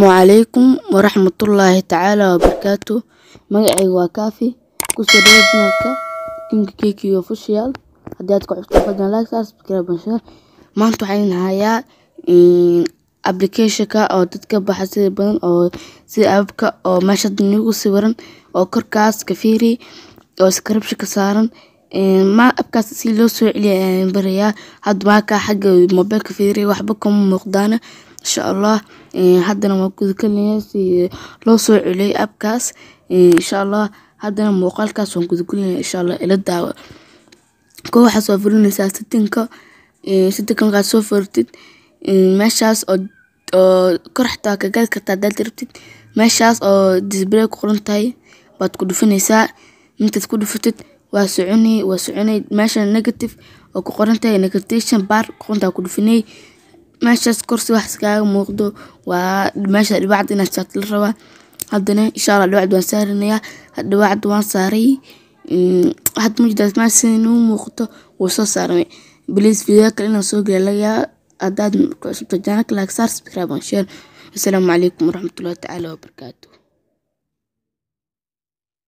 asalaamu calaykum waraxmatullaahi tacaala wabarakaatu magacayga waa kaafi kusoo dhawaad channelka kinga keki official haddii aad ku cusbto fadlan like subscribe and maanta waxaan hayaa applicationka oo dadka baxa sida badan oo sida ababka oo meesha nigu sawiran oo korkaas ka fiiri oo subscription ka saaran Abkaas sii loo soo celiya ayaan barayaa. Hadda maaka xagga mobeelka fiiriye waxba kama muuqdaana. Insha Allah haddana waan gudagalayaa si loo soo celiyay abkaas. Insha Allah haddana muuqaalkaas waan gudagalayaa insha Allah ila daawo. Koow waxaa soo fulinaysaa setting ka. markaad soo furtid meeshaas oo kor xataa ka gaadi kartaa hadaad rabtid. Meeshaas oo disbrey ku qoran tahay baad ku dhufanaysaa. Intaad ku dhufatid waa soconi waa soconi meeshan negative oo ku qoran tahay negation bar qoonta ku dhufinay meeshaas korsi wax iskaga muuqdo waa meesha dhibacda inaad saarto la rabaa haddana insha allah dhibacda waan saaranayaa dhibacda waan saaray mm, hadda ma jirtaa inuu muuqato wuu soo saaramay beliis video kale inaan soo geliya lagayaa haddaad ku cusubto jaana kalaag saar subscribe and share asalaamu calaykum waraxmatullahi tacaala wabarakaatu